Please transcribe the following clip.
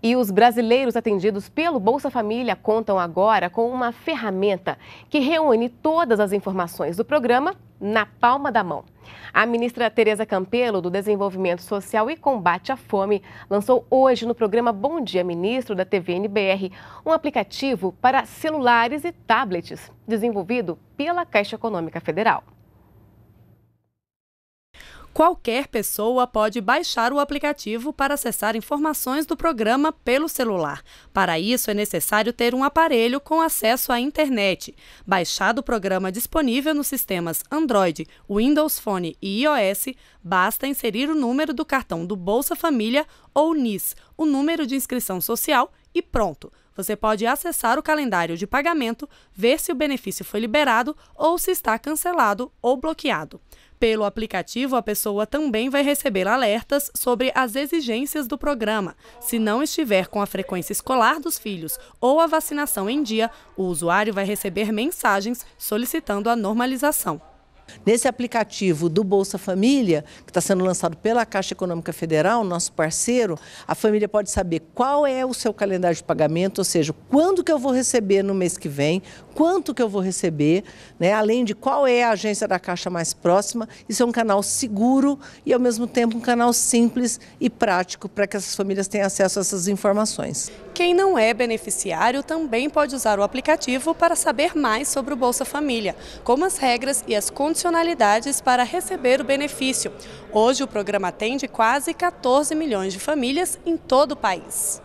E os brasileiros atendidos pelo Bolsa Família contam agora com uma ferramenta que reúne todas as informações do programa na palma da mão. A ministra Tereza Campelo, do Desenvolvimento Social e Combate à Fome, lançou hoje no programa Bom Dia Ministro da TVNBR um aplicativo para celulares e tablets, desenvolvido pela Caixa Econômica Federal. Qualquer pessoa pode baixar o aplicativo para acessar informações do programa pelo celular. Para isso, é necessário ter um aparelho com acesso à internet. Baixado o programa disponível nos sistemas Android, Windows Phone e iOS, basta inserir o número do cartão do Bolsa Família ou NIS, o número de inscrição social e pronto. Você pode acessar o calendário de pagamento, ver se o benefício foi liberado ou se está cancelado ou bloqueado. Pelo aplicativo, a pessoa também vai receber alertas sobre as exigências do programa. Se não estiver com a frequência escolar dos filhos ou a vacinação em dia, o usuário vai receber mensagens solicitando a normalização. Nesse aplicativo do Bolsa Família, que está sendo lançado pela Caixa Econômica Federal, nosso parceiro, a família pode saber qual é o seu calendário de pagamento, ou seja, quando que eu vou receber no mês que vem, quanto que eu vou receber, né? além de qual é a agência da Caixa mais próxima. Isso é um canal seguro e, ao mesmo tempo, um canal simples e prático para que essas famílias tenham acesso a essas informações. Quem não é beneficiário também pode usar o aplicativo para saber mais sobre o Bolsa Família, como as regras e as condições condicionalidades para receber o benefício. Hoje, o programa atende quase 14 milhões de famílias em todo o país.